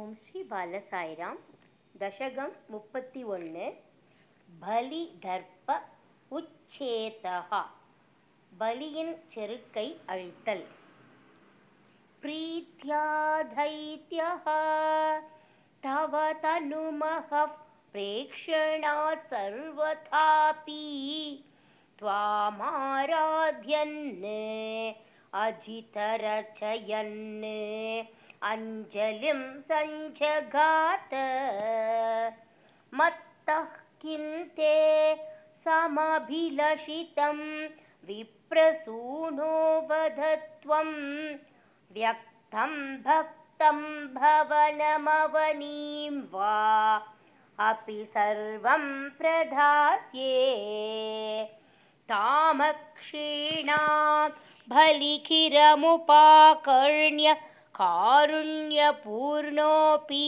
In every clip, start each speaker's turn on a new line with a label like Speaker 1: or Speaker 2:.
Speaker 1: ஓம் ஸ்ரீ பால சாய்ராம் தசகம் முப்பத்தி ஒன்று பலி தர்ப்ப உச்சேதகா பலியின் செருக்கை அழித்தல் பிரீத்யா தைத்யா தவ தனுமக பிரேக்ஷணாத் त्वामाराध्यन् अजितरचयन् अञ्जलिं सञ्जघात मत्तः किं ते समभिलषितं विप्रसूनो वधत्वं व्यक्तं भक्तं भवनमवनीं वा अपि सर्वं प्रदास्ये तामक्षीणा भलिखिरमुपाकर्ण्य कारुण्यपूर्णोऽपि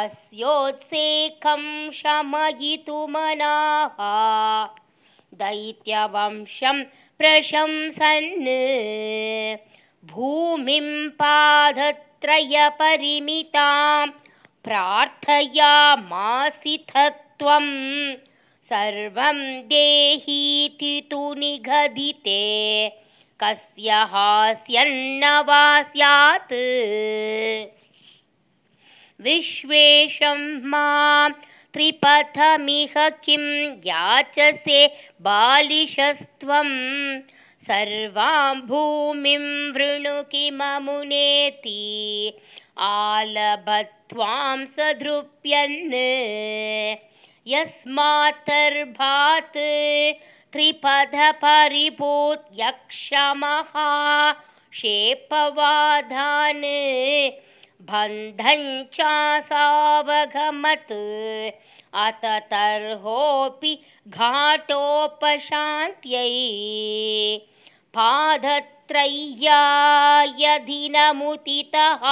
Speaker 1: अस्योत्सेखं शमयितुमनाः दैत्यवंशं प्रशंसन् भूमिं पादत्रयपरिमितां प्रार्थयामासिथत्वं सर्वं देहीति तु निगदिते कस्य हास्यन्न वा स्यात् विश्वेशं मां त्रिपथमिह किं याचसे बालिशस्त्वं सर्वां भूमिं वृणु किममुनेति आलभत्वां त्वां सदृप्यन् यस्मात्तर्भात् त्रिपदपरिपूत्यक्षमः क्षेपवाधान् बन्धञ्चासावगमत् अत तर्होऽपि घाटोपशान्त्यै पादत्रय्यायधिनमुदितः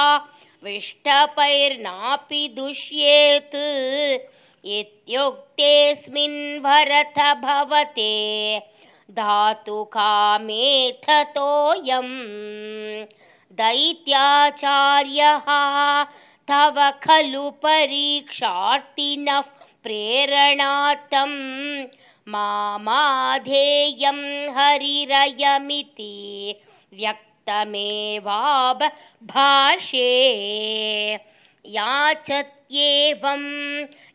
Speaker 1: विष्टपैर्नापि दुष्येत् इत्युक्तेऽस्मिन् वरथ भवते धातुकामेथतोऽयं दैत्याचार्यः तव खलु परीक्षार्थिनः प्रेरणार्थं मामाधेयं हरिरयमिति व्यक्तमेवाब भाषे याचत्येवं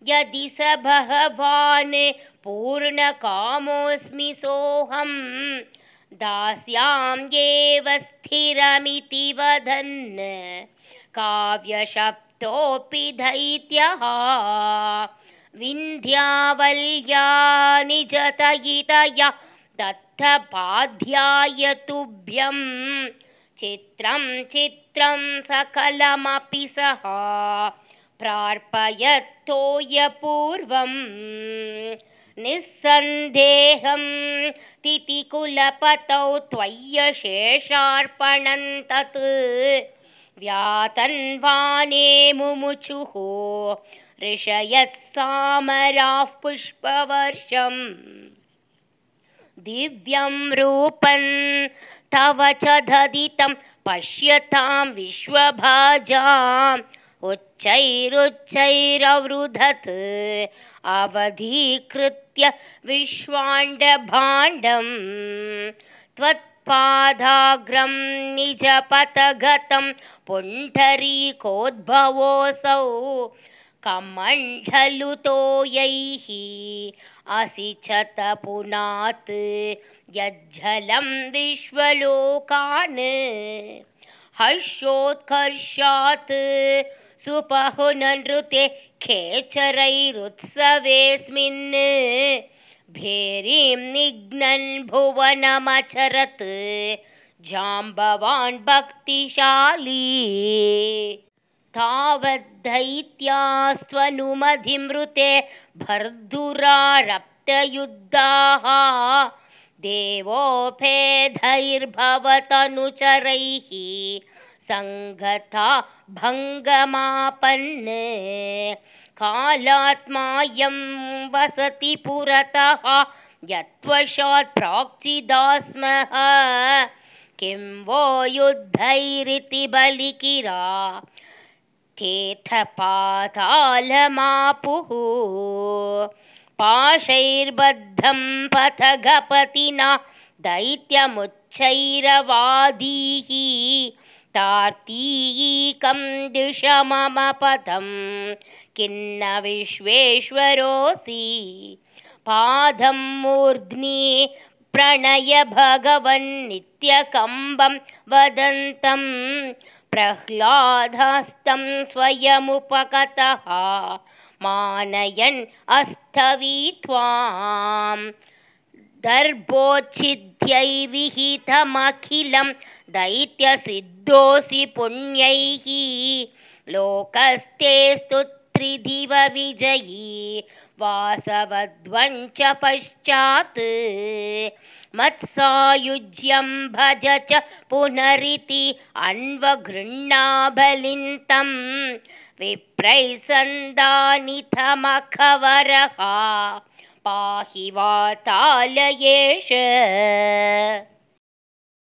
Speaker 1: यदि स भगवान् पूर्णकामोऽस्मि सोऽहं एव स्थिरमिति वदन् काव्यशब्दोऽपि दैत्यहा विन्ध्यावल्यानिजतयितया दत्तपाध्यायतुभ्यम् चित्रं चित्रं सकलमपि सः पूर्वं निःसन्देहम् तितिकुलपतौ त्वय्य शेषार्पणं तत् व्यातन्वाने मुमुचुः ऋषयः सामराः पुष्पवर्षम् दिव्यं रूपन् तव च दधितं पश्यतां विश्वभाजाम् उच्चैरुच्चैरवृधत् अवधीकृत्य विश्वाण्डभाण्डं त्वत्पादाग्रं निजपथगतं पुण्ठरीकोद्भवोऽसौ कमण्ठलुतो यैः असि चतपुनात् यज्झलं विश्वलोकान् हर्षोत्कर्षात् सुपहुननृते भेरीं भेरिं भुवनमचरत् जाम्बवान् भक्तिशाली तावद्धैत्यास्त्वनुमधिमृते भर्दुरारप्तयुद्धाः देवोपेधैर्भवतनुचरैः सङ्गता भङ्गमापन् कालात्मा यं वसति पुरतः यत्वशात् प्राक्चिदा किं वो युद्धैरिति बलिकिरा ेथ पाशैर्बद्धं पथगपतिना दैत्यमुच्चैरवादीः तार्तीकं दिश मम पदं किन्न विश्वेश्वरोऽसि पादं मूर्ध्नि प्रणय भगवन्नित्यकम्बं वदन्तम् प्रह्लादस्तं स्वयमुपगतः मानयन् दर्भोच्छिद्यै दर्भोच्छिद्यैविहितमखिलं दैत्यसिद्धोऽसि पुण्यैः लोकस्ते त्रिदिवविजयी वासवध्वं च पश्चात् मत्सायुज्यं भज च पुनरिति अन्वघृण्णाभलिन्तं विप्रैसन्दानितमखवरहा पाहि वातालयेश